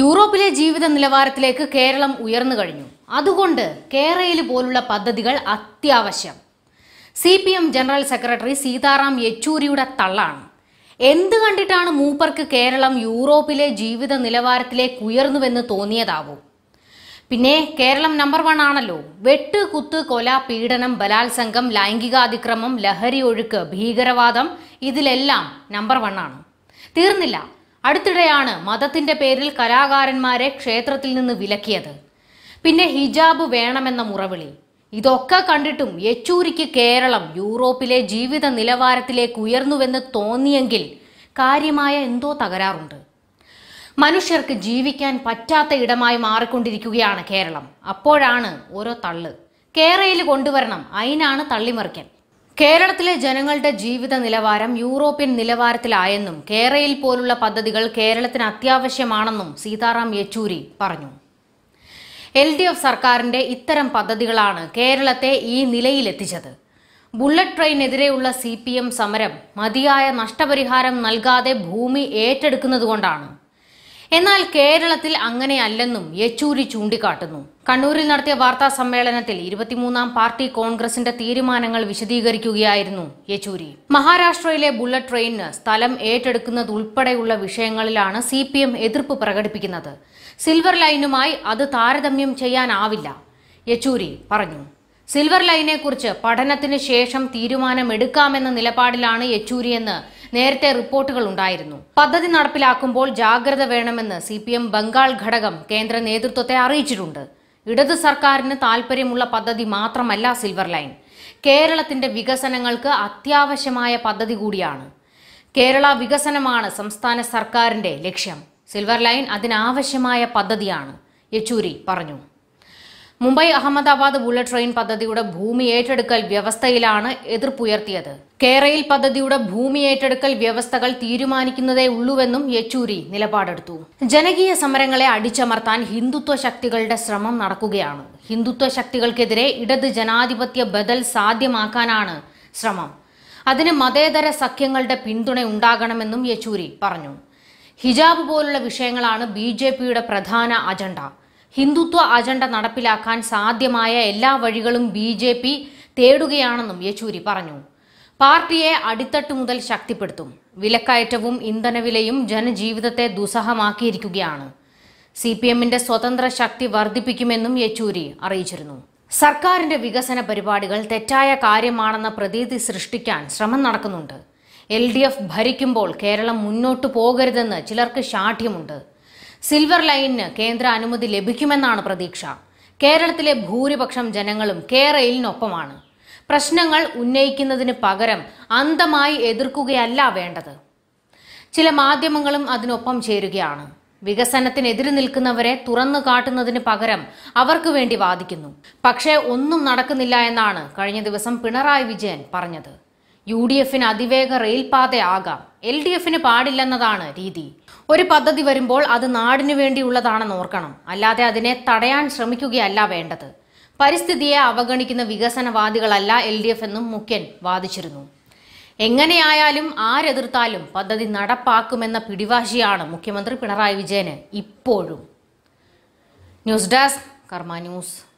യൂറോപ്പിലെ ജീവിത നിലവാരത്തിലേക്ക് കേരളം ഉയർന്നു കഴിഞ്ഞു അതുകൊണ്ട് കേരയിൽ പോലുള്ള പദ്ധതികൾ അത്യാവശ്യം C P M general secretary Sitaram യെച്ചൂരിയുടെ തള്ളാണ് എന്ത് കണ്ടിട്ടാണ് മൂപ്പർക്ക് കേരളം യൂറോപ്പിലെ ജീവിത നിലവാരത്തിലേക്ക് ഉയർന്നുവെന്ന് തോന്നിയതാവും പിന്നെ കേരളം നമ്പർ വൺ ആണല്ലോ വെട്ട് കുത്ത് കൊല പീഡനം ബലാത്സംഗം ലൈംഗികാതിക്രമം ലഹരി ഒഴുക്ക് ഭീകരവാദം ഇതിലെല്ലാം നമ്പർ വൺ ആണ് തീർന്നില്ല അടുത്തിടെയാണ് മതത്തിന്റെ പേരിൽ കലാകാരന്മാരെ ക്ഷേത്രത്തിൽ നിന്ന് വിലക്കിയത് പിന്നെ ഹിജാബ് വേണമെന്ന മുറവിളി ഇതൊക്കെ കണ്ടിട്ടും യെച്ചൂരിക്ക് കേരളം യൂറോപ്പിലെ ജീവിത നിലവാരത്തിലേക്ക് ഉയർന്നുവെന്ന് തോന്നിയെങ്കിൽ കാര്യമായ എന്തോ തകരാറുണ്ട് മനുഷ്യർക്ക് ജീവിക്കാൻ പറ്റാത്ത ഇടമായി മാറിക്കൊണ്ടിരിക്കുകയാണ് കേരളം അപ്പോഴാണ് ഓരോ തള്ള് കേരയിൽ കൊണ്ടുവരണം അതിനാണ് തള്ളിമറിക്കൽ കേരളത്തിലെ ജനങ്ങളുടെ ജീവിത നിലവാരം യൂറോപ്യൻ നിലവാരത്തിലായെന്നും കേരയിൽ പോലുള്ള പദ്ധതികൾ കേരളത്തിന് അത്യാവശ്യമാണെന്നും സീതാറാം യെച്ചൂരി പറഞ്ഞു എൽ ഡി എഫ് സർക്കാരിന്റെ ഇത്തരം പദ്ധതികളാണ് കേരളത്തെ ഈ നിലയിലെത്തിച്ചത് ബുള്ളറ്റ് ട്രെയിനെതിരെയുള്ള സി പി എം സമരം മതിയായ നഷ്ടപരിഹാരം നൽകാതെ ഭൂമി ഏറ്റെടുക്കുന്നതുകൊണ്ടാണ് എന്നാൽ കേരളത്തിൽ അങ്ങനെയല്ലെന്നും യെച്ചൂരി ചൂണ്ടിക്കാട്ടുന്നു കണ്ണൂരിൽ നടത്തിയ വാർത്താ സമ്മേളനത്തിൽ ഇരുപത്തിമൂന്നാം പാർട്ടി കോൺഗ്രസിന്റെ തീരുമാനങ്ങൾ വിശദീകരിക്കുകയായിരുന്നു യെച്ചൂരി മഹാരാഷ്ട്രയിലെ ബുള്ളറ്റ് ട്രെയിനിന് സ്ഥലം ഏറ്റെടുക്കുന്നത് ഉൾപ്പെടെയുള്ള വിഷയങ്ങളിലാണ് സി പി എം എതിർപ്പ് പ്രകടിപ്പിക്കുന്നത് സിൽവർ ലൈനുമായി അത് താരതമ്യം ചെയ്യാനാവില്ല യെച്ചൂരി പറഞ്ഞു സിൽവർ ലൈനെക്കുറിച്ച് പഠനത്തിന് ശേഷം തീരുമാനമെടുക്കാമെന്ന നിലപാടിലാണ് യെച്ചൂരിയെന്ന് നേരത്തെ റിപ്പോർട്ടുകൾ ഉണ്ടായിരുന്നു പദ്ധതി നടപ്പിലാക്കുമ്പോൾ ജാഗ്രത വേണമെന്ന് സി ബംഗാൾ ഘടകം കേന്ദ്ര നേതൃത്വത്തെ അറിയിച്ചിട്ടുണ്ട് ഇടത് സർക്കാരിന് താൽപര്യമുള്ള പദ്ധതി മാത്രമല്ല സിൽവർ ലൈൻ കേരളത്തിന്റെ വികസനങ്ങൾക്ക് അത്യാവശ്യമായ പദ്ധതി കൂടിയാണ് കേരള വികസനമാണ് സംസ്ഥാന സർക്കാരിന്റെ ലക്ഷ്യം സിൽവർ ലൈൻ അതിനാവശ്യമായ പദ്ധതിയാണ് യെച്ചൂരി പറഞ്ഞു മുംബൈ അഹമ്മദാബാദ് ബുള്ളറ്റ് ട്രെയിൻ പദ്ധതിയുടെ ഭൂമി ഏറ്റെടുക്കൽ വ്യവസ്ഥയിലാണ് എതിർപ്പുയർത്തിയത് കേരയിൽ പദ്ധതിയുടെ ഭൂമി ഏറ്റെടുക്കൽ വ്യവസ്ഥകൾ തീരുമാനിക്കുന്നതേ ഉള്ളൂവെന്നും യെച്ചൂരി നിലപാടെടുത്തു ജനകീയ സമരങ്ങളെ അടിച്ചമർത്താൻ ഹിന്ദുത്വ ശക്തികളുടെ ശ്രമം നടക്കുകയാണ് ഹിന്ദുത്വ ശക്തികൾക്കെതിരെ ഇടത് ജനാധിപത്യ ബദൽ സാധ്യമാക്കാനാണ് ശ്രമം അതിന് മതേതര സഖ്യങ്ങളുടെ പിന്തുണ ഉണ്ടാകണമെന്നും യെച്ചൂരി പറഞ്ഞു ഹിജാബ് പോലുള്ള വിഷയങ്ങളാണ് ബി പ്രധാന അജണ്ട ഹിന്ദുത്വ അജണ്ട നടപ്പിലാക്കാൻ സാധ്യമായ എല്ലാ വഴികളും ബി ജെ പി തേടുകയാണെന്നും യെച്ചൂരി പറഞ്ഞു പാർട്ടിയെ അടിത്തട്ട് മുതൽ ശക്തിപ്പെടുത്തും വിലക്കയറ്റവും ഇന്ധനവിലയും ജനജീവിതത്തെ ദുസ്സഹമാക്കിയിരിക്കുകയാണ് സി പി എമ്മിന്റെ സ്വതന്ത്ര ശക്തി വർദ്ധിപ്പിക്കുമെന്നും യെച്ചൂരി അറിയിച്ചിരുന്നു സർക്കാരിന്റെ വികസന പരിപാടികൾ തെറ്റായ കാര്യമാണെന്ന പ്രതീതി സൃഷ്ടിക്കാൻ ശ്രമം നടക്കുന്നുണ്ട് എൽ ഡി എഫ് ഭരിക്കുമ്പോൾ കേരളം മുന്നോട്ടു പോകരുതെന്ന് ചിലർക്ക് ശാഠ്യമുണ്ട് സിൽവർ ലൈനിന് കേന്ദ്ര അനുമതി ലഭിക്കുമെന്നാണ് പ്രതീക്ഷ കേരളത്തിലെ ഭൂരിപക്ഷം ജനങ്ങളും കെ പ്രശ്നങ്ങൾ ഉന്നയിക്കുന്നതിന് പകരം അന്തമായി എതിർക്കുകയല്ല വേണ്ടത് ചില മാധ്യമങ്ങളും അതിനൊപ്പം ചേരുകയാണ് വികസനത്തിനെതിരെ നിൽക്കുന്നവരെ തുറന്നു കാട്ടുന്നതിന് പകരം അവർക്ക് വേണ്ടി വാദിക്കുന്നു പക്ഷേ ഒന്നും നടക്കുന്നില്ല എന്നാണ് കഴിഞ്ഞ ദിവസം പിണറായി വിജയൻ പറഞ്ഞത് യു ഡി എഫിന് അതിവേഗ റെയിൽപാതയാകാം എൽ ഡി എഫിന് പാടില്ലെന്നതാണ് രീതി ഒരു പദ്ധതി വരുമ്പോൾ അത് നാടിനു വേണ്ടിയുള്ളതാണെന്ന് ഓർക്കണം അല്ലാതെ അതിനെ തടയാൻ ശ്രമിക്കുകയല്ല വേണ്ടത് പരിസ്ഥിതിയെ അവഗണിക്കുന്ന വികസനവാദികളല്ല എൽ ഡി എഫ് എന്നും മുഖ്യൻ വാദിച്ചിരുന്നു എങ്ങനെയായാലും ആരെതിർത്താലും പദ്ധതി നടപ്പാക്കുമെന്ന പിടിവാശിയാണ് മുഖ്യമന്ത്രി പിണറായി വിജയന് ഇപ്പോഴും ന്യൂസ് ഡെസ്ക് കർമ്മ ന്യൂസ്